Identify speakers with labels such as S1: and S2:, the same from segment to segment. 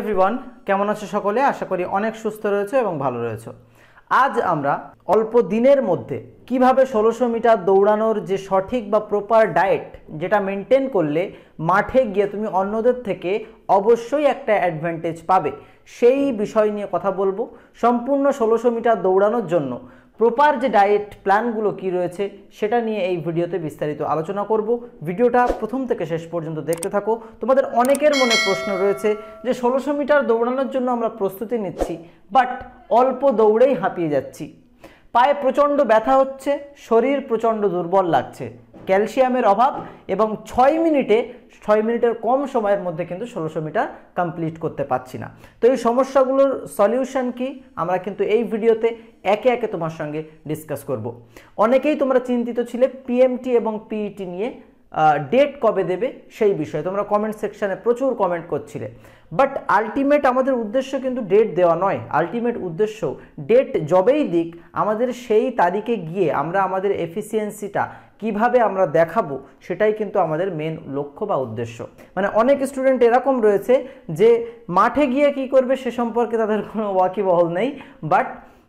S1: Everyone কেমন আছো সকলে আশা করি অনেক সুস্থ রয়েছে এবং ভালো রয়েছে আজ আমরা অল্প দিনের মধ্যে কিভাবে ষোলোশো মিটার দৌড়ানোর যে সঠিক বা প্রপার ডায়েট যেটা মেনটেন করলে মাঠে গিয়ে তুমি অন্যদের থেকে অবশ্যই একটা অ্যাডভান্টেজ পাবে সেই বিষয় নিয়ে কথা বলবো সম্পূর্ণ ষোলোশো মিটার দৌড়ানোর জন্য প্রপার যে ডায়েট প্ল্যানগুলো কি রয়েছে সেটা নিয়ে এই ভিডিওতে বিস্তারিত আলোচনা করব ভিডিওটা প্রথম থেকে শেষ পর্যন্ত দেখতে থাকো তোমাদের অনেকের মনে প্রশ্ন রয়েছে যে ষোলোশো মিটার দৌড়ানোর জন্য আমরা প্রস্তুতি নিচ্ছি বাট অল্প দৌড়েই হাঁপিয়ে যাচ্ছি পায়ে প্রচণ্ড ব্যথা হচ্ছে শরীর প্রচণ্ড দুর্বল লাগছে ক্যালসিয়ামের অভাব এবং ছয় মিনিটে ছয় মিনিটের কম সময়ের মধ্যে কিন্তু ষোলোশো মিটার কমপ্লিট করতে পারছি না তো এই সমস্যাগুলোর সলিউশন কি আমরা কিন্তু এই ভিডিওতে একে একে তোমার সঙ্গে ডিসকাস করব। অনেকেই তোমরা চিন্তিত ছিলে পিএমটি এবং পিইটি e নিয়ে ডেট কবে দেবে সেই বিষয়ে তোমরা কমেন্ট সেকশানে প্রচুর কমেন্ট করছিলে বাট আলটিমেট আমাদের উদ্দেশ্য কিন্তু ডেট দেওয়া নয় আলটিমেট উদ্দেশ্য ডেট যবেই দিক আমাদের সেই তারিখে গিয়ে আমরা আমাদের এফিসিয়েন্সিটা কিভাবে আমরা দেখাবো সেটাই কিন্তু আমাদের মেন লক্ষ্য বা উদ্দেশ্য মানে অনেক স্টুডেন্ট এরকম রয়েছে যে মাঠে গিয়ে কি করবে সে সম্পর্কে তাদের কোনো ওয়াকিবহল নেই বাট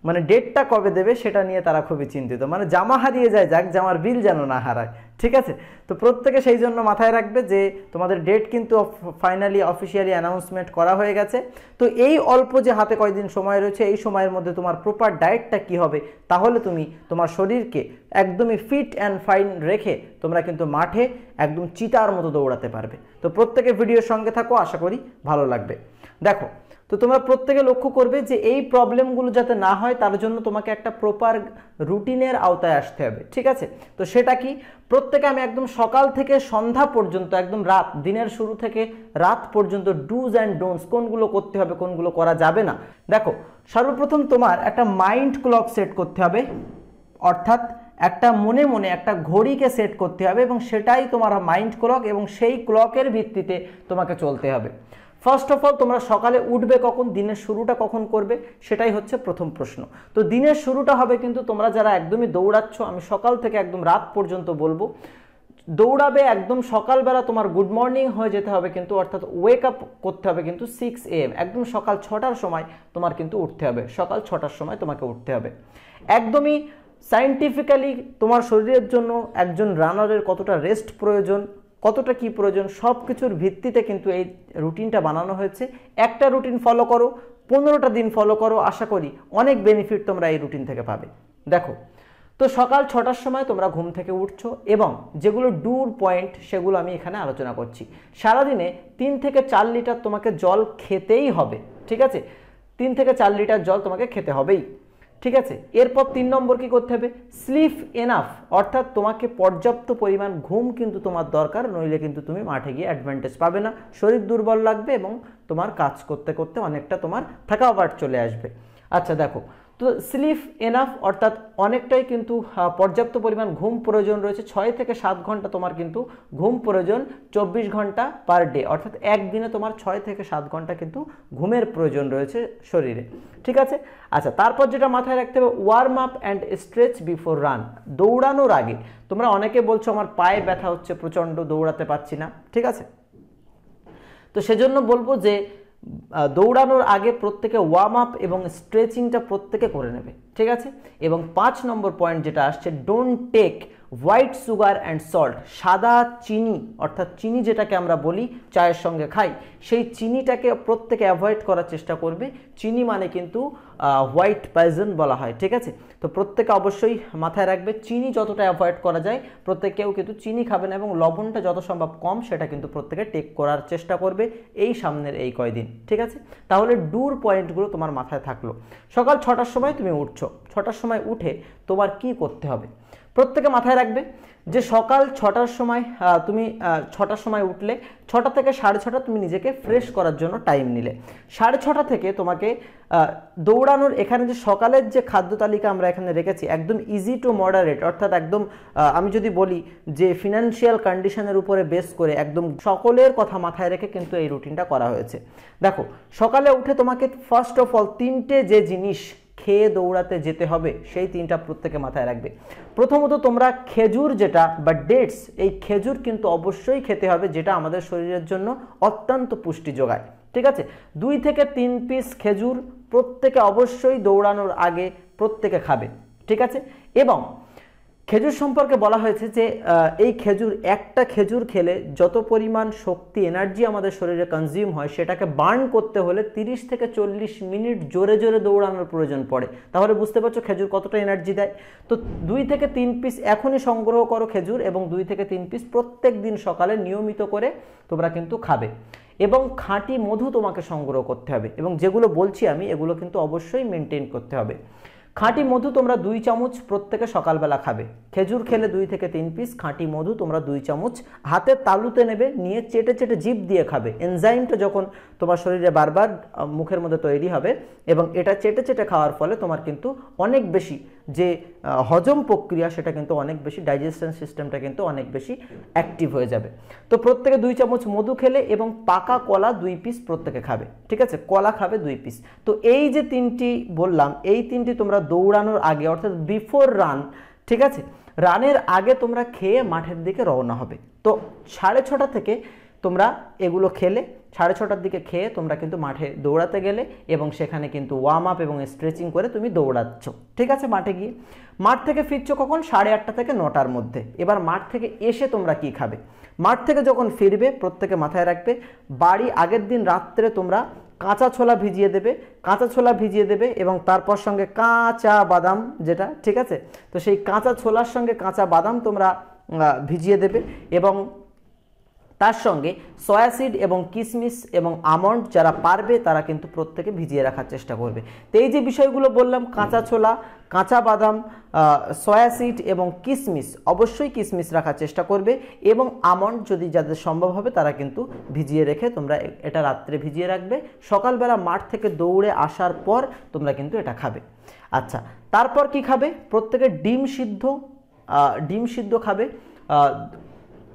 S1: মানে ডেটটা কবে দেবে সেটা নিয়ে তারা খুবই চিন্তিত মানে জামা হারিয়ে যায় যাক জামার বিল যেন না হারায় ঠিক আছে তো প্রত্যেকে সেই জন্য মাথায় রাখবে যে তোমাদের ডেট কিন্তু ফাইনালি অফিসিয়ালি অ্যানাউন্সমেন্ট করা হয়ে গেছে তো এই অল্প যে হাতে কয়েকদিন সময় রয়েছে এই সময়ের মধ্যে তোমার প্রপার ডায়েটটা কি হবে তাহলে তুমি তোমার শরীরকে একদমই ফিট অ্যান্ড ফাইন রেখে তোমরা কিন্তু মাঠে একদম চিতার মতো দৌড়াতে পারবে তো প্রত্যেকে ভিডিওর সঙ্গে থাকো আশা করি ভালো লাগবে দেখো তো তোমরা প্রত্যেকে লক্ষ্য করবে যে এই প্রবলেমগুলো যাতে না হয় তার জন্য তোমাকে একটা প্রপার রুটিনের আওতায় আসতে হবে ঠিক আছে তো সেটা কি প্রত্যেকে আমি একদম সকাল থেকে সন্ধ্যা পর্যন্ত একদম রাত দিনের শুরু থেকে রাত পর্যন্ত ডুজ অ্যান্ড ডোন্টস কোনগুলো করতে হবে কোনগুলো করা যাবে না দেখো সর্বপ্রথম তোমার একটা মাইন্ড ক্লক সেট করতে হবে অর্থাৎ একটা মনে মনে একটা ঘড়িকে সেট করতে হবে এবং সেটাই তোমার মাইন্ড ক্লক এবং সেই ক্লকের ভিত্তিতে তোমাকে চলতে হবে ফার্স্ট অফ অল তোমরা সকালে উঠবে কখন দিনের শুরুটা কখন করবে সেটাই হচ্ছে প্রথম প্রশ্ন তো দিনের শুরুটা হবে কিন্তু তোমরা যারা একদমই দৌড়াচ্ছ আমি সকাল থেকে একদম রাত পর্যন্ত বলবো দৌড়াবে একদম সকালবেলা তোমার গুড মর্নিং হয়ে যেতে হবে কিন্তু অর্থাৎ ওয়েক আপ করতে হবে কিন্তু সিক্স এম একদম সকাল ছটার সময় তোমার কিন্তু উঠতে হবে সকাল ছটার সময় তোমাকে উঠতে হবে একদমই সায়েন্টিফিক্যালি তোমার শরীরের জন্য একজন রানারের কতটা রেস্ট প্রয়োজন কতটা কি প্রয়োজন সব কিছুর ভিত্তিতে কিন্তু এই রুটিনটা বানানো হয়েছে একটা রুটিন ফলো করো পনেরোটা দিন ফলো করো আশা করি অনেক বেনিফিট তোমরা এই রুটিন থেকে পাবে দেখো তো সকাল ছটার সময় তোমরা ঘুম থেকে উঠছো এবং যেগুলো ডুর পয়েন্ট সেগুলো আমি এখানে আলোচনা করছি সারাদিনে তিন থেকে চার লিটার তোমাকে জল খেতেই হবে ঠিক আছে তিন থেকে চার লিটার জল তোমাকে খেতে হবেই ঠিক আছে এরপর তিন নম্বর কি করতে হবে স্লিপ এনাফ অর্থাৎ তোমাকে পর্যাপ্ত পরিমাণ ঘুম কিন্তু তোমার দরকার নইলে কিন্তু তুমি মাঠে গিয়ে অ্যাডভান্টেজ পাবে না শরীর দুর্বল লাগবে এবং তোমার কাজ করতে করতে অনেকটা তোমার থাকাওভার চলে আসবে আচ্ছা দেখো তো স্লিপ এনাফ অর্থাৎ অনেকটাই কিন্তু পর্যাপ্ত পরিমাণ ঘুম প্রয়োজন রয়েছে ছয় থেকে সাত ঘন্টা তোমার কিন্তু ঘুম প্রয়োজন চব্বিশ ঘন্টা পার ডে অর্থাৎ একদিনে তোমার ছয় থেকে সাত ঘন্টা কিন্তু ঘুমের প্রয়োজন রয়েছে শরীরে ঠিক আছে আচ্ছা তারপর যেটা মাথায় রাখতে হবে warm up and stretch before run দৌড়ানোর আগে তোমরা অনেকে বলছো আমার পায়ে ব্যথা হচ্ছে প্রচণ্ড দৌড়াতে পারছি না ঠিক আছে তো সেজন্য বলবো যে দৌড়ানোর আগে প্রত্যেকে ওয়ার্ম আপ এবং স্ট্রেচিংটা প্রত্যেকে করে নেবে ঠিক আছে এবং পাঁচ নম্বর পয়েন্ট যেটা আসছে don't take white sugar and salt সাদা চিনি অর্থাৎ চিনি যেটাকে আমরা বলি চায়ের সঙ্গে খাই সেই চিনিটাকে প্রত্যেকে অ্যাভয়েড করার চেষ্টা করবে চিনি মানে কিন্তু হোয়াইট পয়জন বলা হয় ঠিক আছে তো প্রত্যেকে অবশ্যই মাথায় রাখবে চিনি যতটা অ্যাভয়েড করা যায় প্রত্যেকেও কিন্তু চিনি খাবেন এবং লবণটা যত সম্ভব কম সেটা কিন্তু প্রত্যেকে টেক করার চেষ্টা করবে এই সামনের এই কয়দিন ঠিক আছে তাহলে ডুর পয়েন্টগুলো তোমার মাথায় থাকলো সকাল ছটার সময় তুমি উঠছো ছটার সময় উঠে তোমার কি করতে হবে প্রত্যেকে মাথায় রাখবে যে সকাল ছটার সময় তুমি ছটার সময় উঠলে ছটা থেকে সাড়ে ছটা তুমি নিজেকে ফ্রেশ করার জন্য টাইম নিলে সাড়ে ছটা থেকে তোমাকে দৌড়ানোর এখানে যে সকালের যে খাদ্য তালিকা আমরা এখানে রেখেছি একদম ইজি টু মডারেট অর্থাৎ একদম আমি যদি বলি যে ফিনান্সিয়াল কন্ডিশনের উপরে বেস করে একদম সকলের কথা মাথায় রেখে কিন্তু এই রুটিনটা করা হয়েছে দেখো সকালে উঠে তোমাকে ফার্স্ট অফ অল তিনটে যে জিনিস খেয়ে দৌড়াতে যেতে হবে সেই তিনটা প্রত্যেকে মাথায় রাখবে প্রথমত তোমরা খেজুর যেটা বা ডেটস এই খেজুর কিন্তু অবশ্যই খেতে হবে যেটা আমাদের শরীরের জন্য অত্যন্ত পুষ্টি যোগায় ঠিক আছে দুই থেকে তিন পিস খেজুর প্রত্যেকে অবশ্যই দৌড়ানোর আগে প্রত্যেকে খাবে ঠিক আছে এবং খেজুর সম্পর্কে বলা হয়েছে যে এই খেজুর একটা খেজুর খেলে যত পরিমাণ শক্তি এনার্জি আমাদের শরীরে কনজিউম হয় সেটাকে বার্ন করতে হলে 30 থেকে চল্লিশ মিনিট জোরে জোরে দৌড়ানোর প্রয়োজন পড়ে তাহলে বুঝতে পারছো খেজুর কতটা এনার্জি দেয় তো দুই থেকে তিন পিস এখনই সংগ্রহ করো খেজুর এবং দুই থেকে তিন পিস প্রত্যেক দিন সকালে নিয়মিত করে তোমরা কিন্তু খাবে এবং খাঁটি মধু তোমাকে সংগ্রহ করতে হবে এবং যেগুলো বলছি আমি এগুলো কিন্তু অবশ্যই মেনটেন করতে হবে খাঁটি মধু তোমরা দুই চামচ প্রত্যেকে সকালবেলা খাবে খেজুর খেলে দুই থেকে তিন পিস খাঁটি মধু তোমরা দুই চামচ হাতে তালুতে নেবে নিয়ে চেটে চেটে জিভ দিয়ে খাবে এনজাইমটা যখন তোমার শরীরে বারবার মুখের মধ্যে তৈরি হবে এবং এটা চেটে চেটে খাওয়ার ফলে তোমার কিন্তু অনেক বেশি যে হজম প্রক্রিয়া সেটা কিন্তু অনেক বেশি ডাইজেশন সিস্টেমটা কিন্তু অনেক বেশি অ্যাক্টিভ হয়ে যাবে তো প্রত্যেকে দুই চামচ মধু খেলে এবং পাকা কলা দুই পিস প্রত্যেকে খাবে ঠিক আছে কলা খাবে দুই পিস তো এই যে তিনটি বললাম এই তিনটি তোমরা দৌড়ানোর আগে অর্থাৎ বিফোর রান ঠিক আছে রানের আগে তোমরা খেয়ে মাঠের দিকে রওনা হবে তো সাড়ে ছটা থেকে তোমরা এগুলো খেলে সাড়ে ছটার দিকে খেয়ে তোমরা কিন্তু মাঠে দৌড়াতে গেলে এবং সেখানে কিন্তু ওয়ার্ম আপ এবং স্ট্রেচিং করে তুমি দৌড়াচ্ছ ঠিক আছে মাঠে গিয়ে মাঠ থেকে ফিরছো কখন সাড়ে আটটা থেকে নটার মধ্যে এবার মাঠ থেকে এসে তোমরা কি খাবে মাঠ থেকে যখন ফিরবে প্রত্যেকে মাথায় রাখবে বাড়ি আগের দিন রাত্রে তোমরা কাঁচা ছোলা ভিজিয়ে দেবে কাঁচা ছোলা ভিজিয়ে দেবে এবং তারপর সঙ্গে কাঁচা বাদাম যেটা ঠিক আছে তো সেই কাঁচা ছোলার সঙ্গে কাঁচা বাদাম তোমরা ভিজিয়ে দেবে এবং তার সঙ্গে সয়াসিড এবং কিসমিস এবং আমন্ড যারা পারবে তারা কিন্তু প্রত্যেকে ভিজিয়ে রাখার চেষ্টা করবে তো এই যে বিষয়গুলো বললাম কাঁচা ছোলা কাঁচা বাদাম সয়াসিড এবং কিসমিস অবশ্যই কিসমিস রাখার চেষ্টা করবে এবং আমন্ড যদি যাদের সম্ভব হবে তারা কিন্তু ভিজিয়ে রেখে তোমরা এটা রাত্রে ভিজিয়ে রাখবে সকালবেলা মাঠ থেকে দৌড়ে আসার পর তোমরা কিন্তু এটা খাবে আচ্ছা তারপর কি খাবে প্রত্যেকে ডিম সিদ্ধ ডিম সিদ্ধ খাবে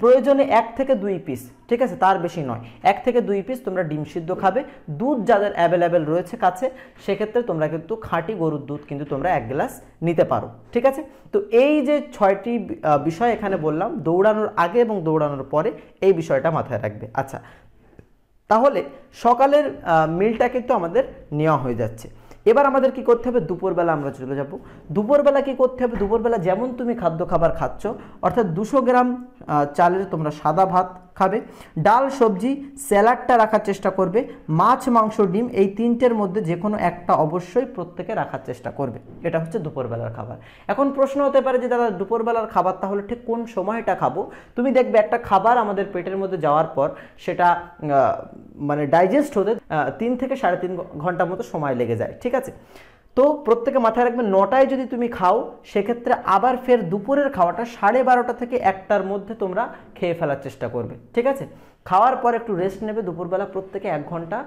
S1: প্রয়োজনে এক থেকে দুই পিস ঠিক আছে তার বেশি নয় এক থেকে দুই পিস তোমরা ডিম সিদ্ধ খাবে দুধ যাদের অ্যাভেলেবেল রয়েছে কাছে সেক্ষেত্রে তোমরা কিন্তু খাঁটি গরুর দুধ কিন্তু তোমরা এক গ্লাস নিতে পারো ঠিক আছে তো এই যে ছয়টি বিষয় এখানে বললাম দৌড়ানোর আগে এবং দৌড়ানোর পরে এই বিষয়টা মাথায় রাখবে আচ্ছা তাহলে সকালের মিলটা কিন্তু আমাদের নেওয়া হয়ে যাচ্ছে এবার আমাদের কি করতে হবে দুপুরবেলা আমরা চলে যাব দুপুরবেলা কি করতে হবে দুপুরবেলা যেমন তুমি খাদ্য খাবার খাচ্ছ অর্থাৎ দুশো গ্রাম চালের তোমরা সাদা ভাত খাবে ডাল সবজি স্যালাডটা রাখার চেষ্টা করবে মাছ মাংস ডিম এই তিনটের মধ্যে যে কোনো একটা অবশ্যই প্রত্যেকে রাখার চেষ্টা করবে এটা হচ্ছে দুপুরবেলার খাবার এখন প্রশ্ন হতে পারে যে দাদা দুপুরবেলার খাবার তাহলে ঠিক কোন সময়টা খাবো তুমি দেখবে একটা খাবার আমাদের পেটের মধ্যে যাওয়ার পর সেটা মানে ডাইজেস্ট হতে তিন থেকে সাড়ে তিন ঘন্টা মতো সময় লেগে যায় ঠিক আছে তো প্রত্যেকে মাথায় রাখবে নটায় যদি তুমি খাও সেক্ষেত্রে আবার ফের দুপুরের খাওয়াটা সাড়ে বারোটা থেকে একটার মধ্যে তোমরা খেয়ে ফেলার চেষ্টা করবে ঠিক আছে খাওয়ার পর একটু রেস্ট নেবে দুপুরবেলা প্রত্যেকে এক ঘন্টা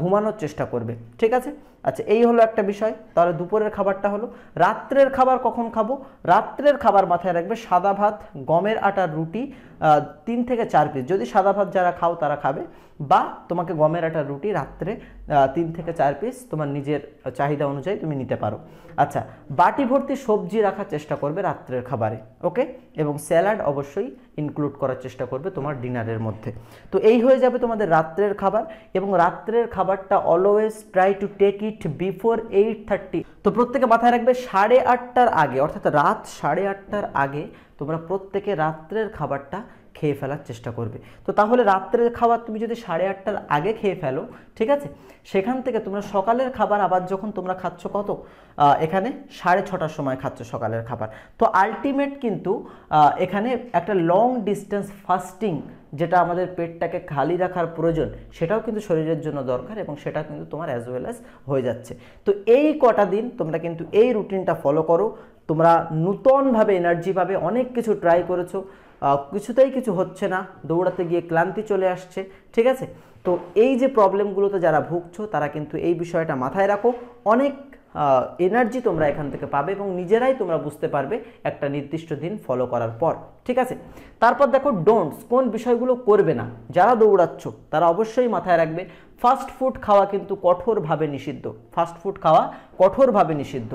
S1: ঘুমানোর চেষ্টা করবে ঠিক আছে আচ্ছা এই হলো একটা বিষয় তাহলে দুপুরের খাবারটা হলো রাত্রের খাবার কখন খাবো রাত্রের খাবার মাথায় রাখবে সাদা ভাত গমের আটার রুটি তিন থেকে চার পিস যদি সাদা ভাত যারা খাও তারা খাবে বা তোমাকে গমের আটার রুটি রাত্রে তিন থেকে চার পিস তোমার নিজের চাহিদা অনুযায়ী তুমি নিতে পারো আচ্ছা বাটি ভর্তি সবজি রাখার চেষ্টা করবে রাত্রের খাবারে ওকে এবং স্যালাড অবশ্যই ইনক্লুড করার চেষ্টা করবে তোমার ডিনারের মধ্যে তো এই হয়ে যাবে তোমাদের রাত্রের খাবার এবং রাত্রের খাবারটা always try to take it before eight thirty তো প্রত্যেকে মাথায় রাখবে সাড়ে আটটার আগে অর্থাৎ রাত সাড়ে আটটার আগে তোমরা প্রত্যেকে রাত্রের খাবারটা খেয়ে ফেলার চেষ্টা করবে তো তাহলে রাত্রের খাবার তুমি যদি সাড়ে আটটার আগে খেয়ে ফেলো ঠিক আছে সেখান থেকে তোমরা সকালের খাবার আবার যখন তোমরা খাচ্ছ কত এখানে সাড়ে ছটার সময় খাচ্ছ সকালের খাবার তো আলটিমেট কিন্তু এখানে একটা লং ডিস্টেন্স ফাস্টিং যেটা আমাদের পেটটাকে খালি রাখার প্রয়োজন সেটাও কিন্তু শরীরের জন্য দরকার এবং সেটা কিন্তু তোমার অ্যাজ ওয়েল অ্যাজ হয়ে যাচ্ছে তো এই কটা দিন তোমরা কিন্তু এই রুটিনটা ফলো করো তোমরা নূতনভাবে এনার্জি পাবে অনেক কিছু ট্রাই করেছো কিছুতেই কিছু হচ্ছে না দৌড়াতে গিয়ে ক্লান্তি চলে আসছে ঠিক আছে তো এই যে প্রবলেমগুলোতে যারা ভুগছো তারা কিন্তু এই বিষয়টা মাথায় রাখো অনেক এনার্জি তোমরা এখান থেকে পাবে এবং নিজেরাই তোমরা বুঝতে পারবে একটা নির্দিষ্ট দিন ফলো করার পর ঠিক আছে তারপর দেখো ডোন্টস কোন বিষয়গুলো করবে না যারা দৌড়াচ্ছ তারা অবশ্যই মাথায় রাখবে ফাস্ট ফুড খাওয়া কিন্তু কঠোরভাবে নিষিদ্ধ ফাস্ট ফুড খাওয়া কঠোরভাবে নিষিদ্ধ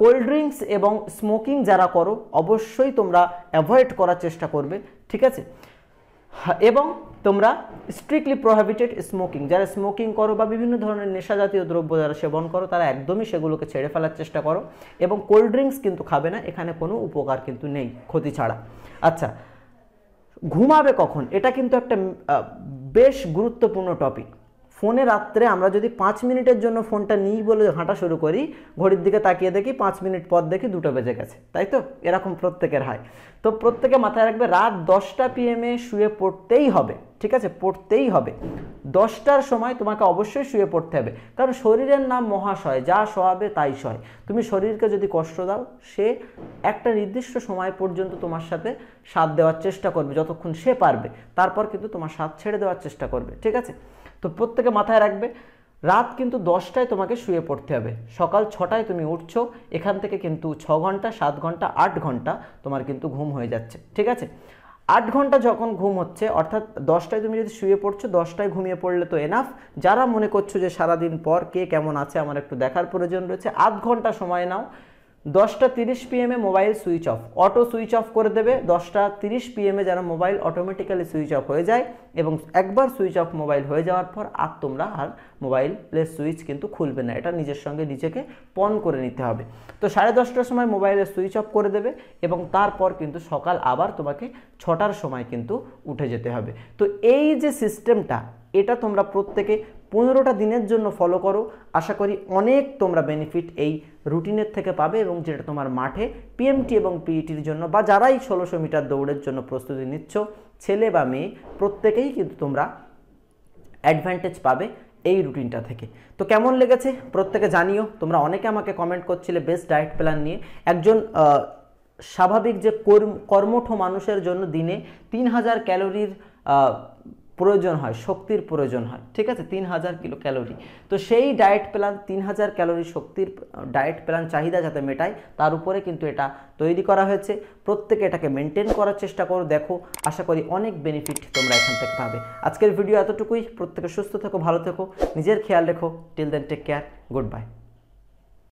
S1: কোল্ড ড্রিঙ্কস এবং স্মোকিং যারা করো অবশ্যই তোমরা অ্যাভয়েড করার চেষ্টা করবে ঠিক আছে এবং তোমরা স্ট্রিক্টলি প্রোহাবিটেড স্মোকিং যারা স্মোকিং করো বা বিভিন্ন ধরনের নেশা জাতীয় দ্রব্য যারা সেবন করো তারা একদমই সেগুলোকে ছেড়ে ফেলার চেষ্টা করো এবং কোল্ড ড্রিঙ্কস কিন্তু খাবে না এখানে কোনো উপকার কিন্তু নেই ক্ষতি ছাড়া আচ্ছা ঘুমাবে কখন এটা কিন্তু একটা বেশ গুরুত্বপূর্ণ টপিক ফোনে রাত্রে আমরা যদি পাঁচ মিনিটের জন্য ফোনটা নিই বলে হাঁটা শুরু করি ঘড়ির দিকে তাকিয়ে দেখি পাঁচ মিনিট পর দেখি দুটো বেজে গেছে তাই তো এরকম প্রত্যেকের হয় তো প্রত্যেকে মাথায় রাখবে রাত দশটা পিএমে শুয়ে পড়তেই হবে ঠিক আছে পড়তেই হবে দশটার সময় তোমাকে অবশ্যই শুয়ে পড়তে হবে কারণ শরীরের নাম মহাশয় যা সহাবে তাই সয় তুমি শরীরকে যদি কষ্ট দাও সে একটা নির্দিষ্ট সময় পর্যন্ত তোমার সাথে সাথ দেওয়ার চেষ্টা করবে যতক্ষণ সে পারবে তারপর কিন্তু তোমার সাথ ছেড়ে দেওয়ার চেষ্টা করবে ঠিক আছে তো প্রত্যেকে মাথায় রাখবে রাত কিন্তু দশটায় তোমাকে শুয়ে পড়তে হবে সকাল ছটায় তুমি উঠছো এখান থেকে কিন্তু ছ ঘন্টা সাত ঘন্টা আট ঘন্টা তোমার কিন্তু ঘুম হয়ে যাচ্ছে ঠিক আছে আট ঘন্টা যখন ঘুম হচ্ছে অর্থাৎ দশটায় তুমি যদি শুয়ে পড়ছো দশটায় ঘুমিয়ে পড়লে তো এনাফ যারা মনে করছো যে সারাদিন পর কে কেমন আছে আমার একটু দেখার প্রয়োজন রয়েছে আধ ঘন্টা সময় নাও দশটা তিরিশ পিএমে mobile switch off auto switch off করে দেবে দশটা তিরিশ পিএমে যেন মোবাইল অটোমেটিক্যালি সুইচ অফ হয়ে যায় এবং একবার সুইচ অফ মোবাইল হয়ে যাওয়ার পর আর তোমরা আর মোবাইলের সুইচ কিন্তু খুলবে না এটা নিজের সঙ্গে নিজেকে পন করে নিতে হবে তো সাড়ে দশটার সময় মোবাইলের সুইচ অফ করে দেবে এবং তারপর কিন্তু সকাল আবার তোমাকে ছটার সময় কিন্তু উঠে যেতে হবে তো এই যে সিস্টেমটা এটা তোমরা প্রত্যেকে পনেরোটা দিনের জন্য ফলো করো আশা করি অনেক তোমরা বেনিফিট এই রুটিনের থেকে পাবে এবং যেটা তোমার মাঠে পিএমটি এবং পিইটির e জন্য বা যারাই ষোলোশো মিটার দৌড়ের জন্য প্রস্তুতি নিচ্ছ ছেলে বা মেয়ে প্রত্যেকেই কিন্তু তোমরা অ্যাডভান্টেজ পাবে এই রুটিনটা থেকে তো কেমন লেগেছে প্রত্যেকে জানিও তোমরা অনেকে আমাকে কমেন্ট করছিলে বেস্ট ডায়েট প্ল্যান নিয়ে একজন স্বাভাবিক যে কর্মঠ মানুষের জন্য দিনে তিন হাজার ক্যালোরির প্রয়োজন হয় শক্তির প্রয়োজন হয় ঠিক আছে তিন হাজার কিলো ক্যালোরি তো সেই ডায়েট প্ল্যান তিন হাজার ক্যালোরি শক্তির ডায়েট প্ল্যান চাহিদা যাতে মেটায় তার উপরে কিন্তু এটা তৈরি করা হয়েছে প্রত্যেকে এটাকে মেনটেন করার চেষ্টা করো দেখো আশা করি অনেক বেনিফিট তোমরা এখান থেকে পাবে আজকের ভিডিও এতটুকুই প্রত্যেকে সুস্থ থেকো ভালো থেকো নিজের খেয়াল রেখো till then take care good bye